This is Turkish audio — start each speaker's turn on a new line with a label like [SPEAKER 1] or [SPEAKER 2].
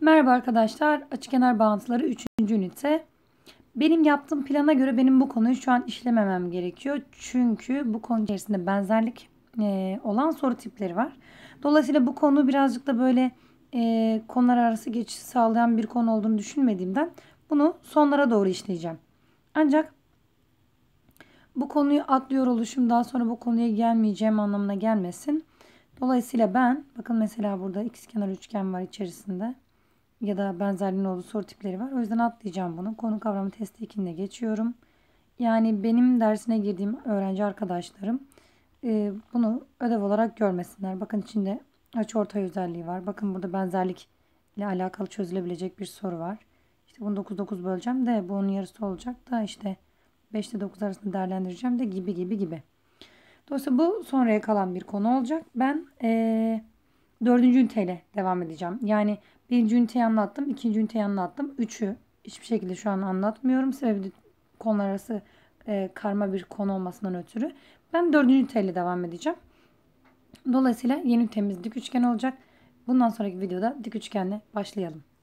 [SPEAKER 1] Merhaba arkadaşlar. Açı kenar bağıntıları 3. ünite. Benim yaptığım plana göre benim bu konuyu şu an işlememem gerekiyor. Çünkü bu konu içerisinde benzerlik e, olan soru tipleri var. Dolayısıyla bu konu birazcık da böyle e, konular arası geçişi sağlayan bir konu olduğunu düşünmediğimden bunu sonlara doğru işleyeceğim. Ancak bu konuyu atlıyor oluşum daha sonra bu konuya gelmeyeceğim anlamına gelmesin. Dolayısıyla ben bakın mesela burada x kenar üçgen var içerisinde ya da benzerliğinin olduğu soru tipleri var. O yüzden atlayacağım bunu. Konu kavramı testi 2'ine geçiyorum. Yani benim dersine girdiğim öğrenci arkadaşlarım e, bunu ödev olarak görmesinler. Bakın içinde açı ortay özelliği var. Bakın burada benzerlik ile alakalı çözülebilecek bir soru var. İşte bunu 9 9 böleceğim de bunun yarısı olacak da işte 5 ile 9 arasında değerlendireceğim de gibi gibi gibi. Dolayısıyla bu sonraya kalan bir konu olacak. Ben ee, dördüncü üniteyle devam edeceğim. Yani birinci üniteyi anlattım, ikinci üniteyi anlattım. Üçü hiçbir şekilde şu an anlatmıyorum. Sebebi konular arası e, karma bir konu olmasından ötürü. Ben dördüncü üniteyle devam edeceğim. Dolayısıyla yeni ünitemiz dik üçgen olacak. Bundan sonraki videoda dik üçgenle başlayalım.